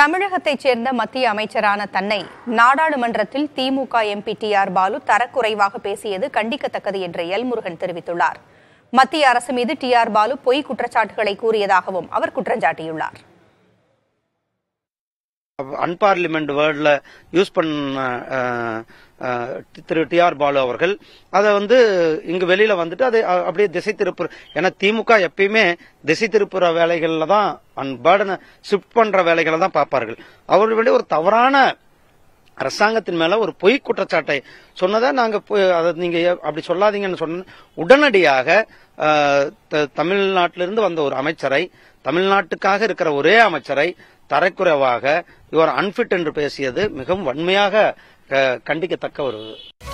தமிழகத்தைச் சேர்ந்த மத்திய அமைச்சரான தன்னை நாடாளுமன்றத்தில் DMK MP T R Baalu தரக்குறைவாக பேசியது கண்டிக்கத்தக்கது என்று எல்முருகன் தெரிவித்துள்ளார் மத்திய அரசு மீது டி ஆர் பாலு பொய் குற்றச்சாட்டுகளை கூறியதாகவும் அவர் குற்றஞ்சாட்டியுள்ளார் அன்பார்லிமெண்ட் வேர்டில் யூஸ் பண்ண திரு டி ஆர் பாலு அவர்கள் அதை வந்து இங்கு வெளியில் வந்துட்டு அதை அப்படியே திசை திருப்புற ஏன்னா திமுக எப்பயுமே திசை திருப்புற வேலைகளில் தான் அன் பேர்டனை ஷிஃப்ட் பண்ணுற வேலைகளை தான் பார்ப்பார்கள் அவர்களுடைய ஒரு தவறான அரசாங்கத்தின் மேல ஒரு பொய் குற்றச்சாட்டை சொன்னதை நாங்க அதை நீங்கள் அப்படி சொல்லாதீங்கன்னு சொன்ன உடனடியாக தமிழ்நாட்டிலிருந்து வந்த ஒரு அமைச்சரை தமிழ்நாட்டுக்காக இருக்கிற ஒரே அமைச்சரை தரைக்குறைவாக இவர் அன்பிட் என்று பேசியது மிகவும் வன்மையாக கண்டிக்கத்தக்க ஒரு